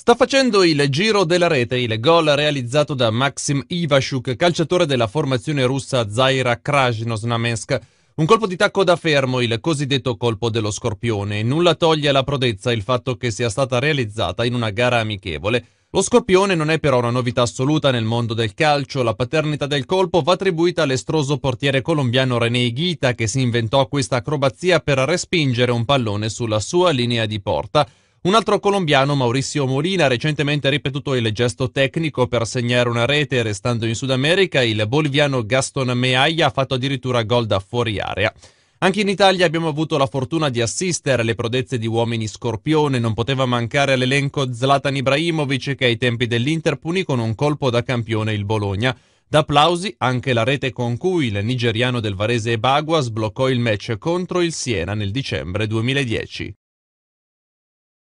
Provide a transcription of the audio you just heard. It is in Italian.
Sta facendo il giro della rete il gol realizzato da Maxim Ivashuk, calciatore della formazione russa Zaira Krasnosnamensk. Un colpo di tacco da fermo, il cosiddetto colpo dello scorpione. Nulla toglie alla prodezza il fatto che sia stata realizzata in una gara amichevole. Lo scorpione non è però una novità assoluta nel mondo del calcio, la paternità del colpo va attribuita all'estroso portiere colombiano René Ghita che si inventò questa acrobazia per respingere un pallone sulla sua linea di porta. Un altro colombiano, Mauricio Molina, ha recentemente ripetuto il gesto tecnico per segnare una rete restando in Sud America. Il boliviano Gaston Meaglia ha fatto addirittura gol da fuori area. Anche in Italia abbiamo avuto la fortuna di assistere alle prodezze di uomini scorpione, non poteva mancare l'elenco Zlatan Ibrahimovic che ai tempi dell'Inter punì con un colpo da campione il Bologna. D'applausi anche la rete con cui il nigeriano del Varese Ebagua sbloccò il match contro il Siena nel dicembre 2010.